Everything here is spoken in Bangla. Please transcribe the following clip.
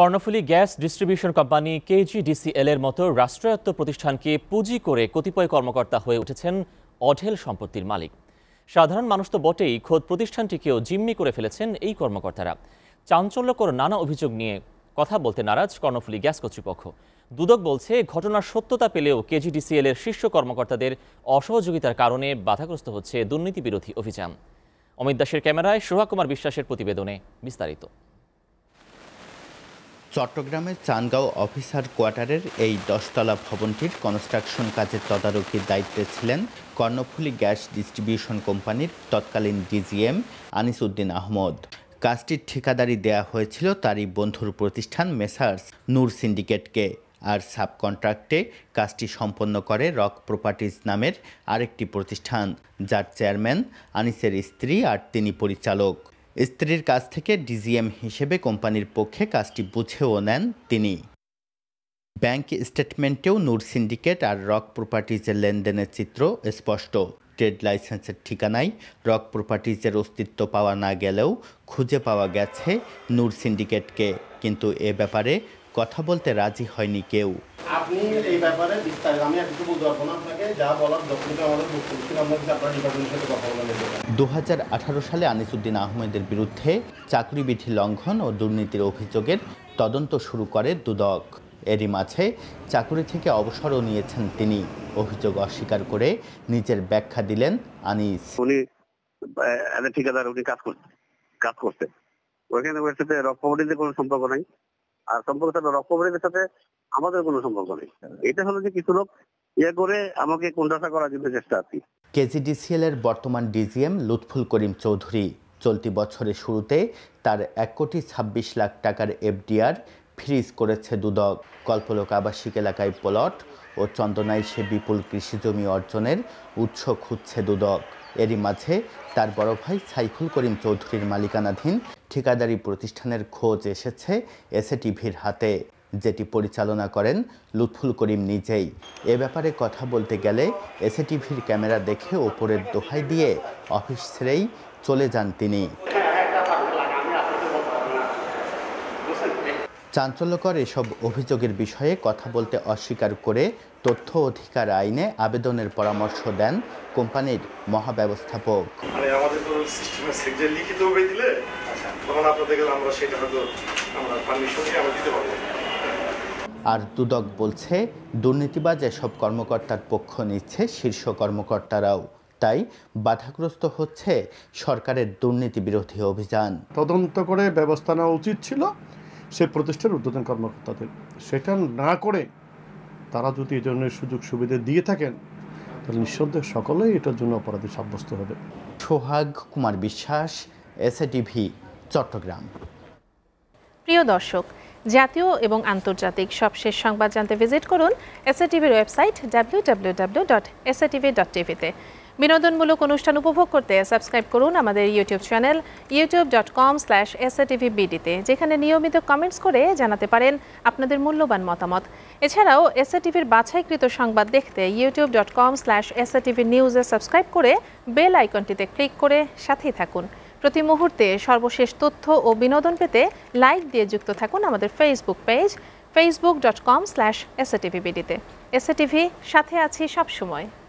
Karnaphuli gas distribution company KGDCL এর মতো রাষ্ট্রায়ত্ত প্রতিষ্ঠানকে পুঁজি করে কতিপয় কর্মকর্তা হয়ে উঠেছেন অঢেল সম্পত্তির মালিক সাধারণ মানুষ তো বটেই খোদ প্রতিষ্ঠানটিকেও জিম্মি করে ফেলেছেন এই কর্মকর্তারা চাঞ্চল্যকর নানা অভিযোগ নিয়ে কথা বলতে নারাজ কর্ণফুলী গ্যাস কর্তৃপক্ষ দুদক বলছে ঘটনার সত্যতা পেলেও কেজিডিসিএল এর শীর্ষ কর্মকর্তাদের অসহযোগিতার কারণে বাধাগ্রস্ত হচ্ছে দুর্নীতি বিরোধী অভিযান অমিত দাসের ক্যামেরায় শোভা কুমার বিশ্বাসের প্রতিবেদনে বিস্তারিত চট্টগ্রামের চানগাঁও অফিসার কোয়ার্টারের এই দশতলা ভবনটির কনস্ট্রাকশন কাজের তদারকির দায়িত্বে ছিলেন কর্ণফুলী গ্যাস ডিস্ট্রিবিউশন কোম্পানির তৎকালীন ডিজিএম উদ্দিন আহমদ কাজটির ঠিকাদারি দেয়া হয়েছিল তারই বন্ধুর প্রতিষ্ঠান মেসার্স নূর সিন্ডিকেটকে আর সাব কন্ট্রাক্টে কাজটি সম্পন্ন করে রক প্রপার্টিজ নামের আরেকটি প্রতিষ্ঠান যার চেয়ারম্যান আনিসের স্ত্রী আর তিনি পরিচালক স্ত্রীর কাছ থেকে ডিজিএম হিসেবে কোম্পানির পক্ষে কাজটি বুঝেও নেন তিনি ব্যাংক স্টেটমেন্টেও নূর সিন্ডিকেট আর রক প্রপার্টিজের লেনদেনের চিত্র স্পষ্ট ট্রেড লাইসেন্সের ঠিকানায় রক প্রপার্টিজের অস্তিত্ব পাওয়া না গেলেও খুঁজে পাওয়া গেছে নূর সিন্ডিকেটকে কিন্তু এ ব্যাপারে কথা বলতে রাজি হয়নি কেউ আপনি এই ব্যাপারে বিস্তারিত আমি একটু বলতে পারবো না আপনাকে যা বলার ডকুমেন্ট আমাদের দু হাজার আঠারো সালে আনিসুদ্দিন আহমেদের বিরুদ্ধে চাকরিবিধি লঙ্ঘন ও দুর্নীতির অভিযোগের তদন্ত শুরু করে দুদক এরই মাঝে চাকরি থেকে অবসরও নিয়েছেন তিনি অভিযোগ অস্বীকার করে নিজের ব্যাখ্যা দিলেন আনিস উনি ঠিকাদার উনি কাজ করতেন কাজ করতেন ওইখানে ওয়েবসাইটে সাথে কোনো সম্পর্ক নাই আর সম্পর্কটা রক্ষপরের সাথে আমাদের কোনো সম্পর্ক নেই এটা হলো যে কিছু লোক ইয়ে করে আমাকে কোনটা করার জন্য চেষ্টা আছি কেজিডিসিএল এর বর্তমান ডিজিএম লুৎফুল করিম চৌধুরী চলতি বছরের শুরুতে তার এক কোটি ছাব্বিশ লাখ টাকার এফডিআর ফ্রিজ করেছে দুদক কল্পলোক আবাসিক এলাকায় প্লট ও চন্দনাইশে বিপুল কৃষি জমি অর্জনের উৎস খুঁজছে দুদক এরই মাঝে তার বড় ভাই সাইফুল করিম চৌধুরীর মালিকানাধীন ঠিকাদারি প্রতিষ্ঠানের খোঁজ এসেছে এসএ টিভির হাতে যেটি পরিচালনা করেন লুৎফুল করিম নিজেই এ ব্যাপারে কথা বলতে গেলে এসএ টিভির ক্যামেরা দেখে ওপরের দোহাই দিয়ে অফিস ছেড়েই চলে যান তিনি চাঞ্চল্যকর এসব অভিযোগের বিষয়ে কথা বলতে অস্বীকার করে তথ্য অধিকার আইনে আবেদনের পরামর্শ দেন কোম্পানির মহাব্যবস্থাপক আচ্ছা, আর দুদক বলছে দুর্নীতিবাজ এসব কর্মকর্তার পক্ষ নিচ্ছে শীর্ষ কর্মকর্তারাও তাই বাধাগ্রস্ত হচ্ছে সরকারের দুর্নীতি বিরোধী অভিযান তদন্ত করে ব্যবস্থা নেওয়া উচিত ছিল সেই প্রতিষ্ঠার উদ্বোধন কর্মকর্তাদের সেটা না করে তারা যদি এই ধরনের সুযোগ সুবিধা দিয়ে থাকেন তাহলে নিঃসন্দেহে সকলেই এটার জন্য অপরাধী সাব্যস্ত হবে সোহাগ কুমার বিশ্বাস এস চট্টগ্রাম প্রিয় দর্শক জাতীয় এবং আন্তর্জাতিক সবশেষ সংবাদ জানতে ভিজিট করুন টিভির website W W W dot TV dot টিভিতে বিনোদনমূলক অনুষ্ঠান উপভোগ করতে সাবস্ক্রাইব করুন আমাদের YouTube channel YouTube dot com slash TV বিডিতে যেখানে নিয়মিত কমেন্টস করে জানাতে পারেন আপনাদের মূল্যবান মতামত এছাড়াও টিভির বাছাইকৃত সংবাদ দেখতে YouTube dot com slash SATV নিউজে সাবস্ক্রাইব করে বেল আইকনটিতে ক্লিক করে সাথেই থাকুন প্রতি মুহূর্তে সর্বশেষ তথ্য ও বিনোদন পেতে লাইক দিয়ে যুক্ত থাকুন আমাদের Facebook page Facebook dot com slash SA SATV সাথে আছি সবসময়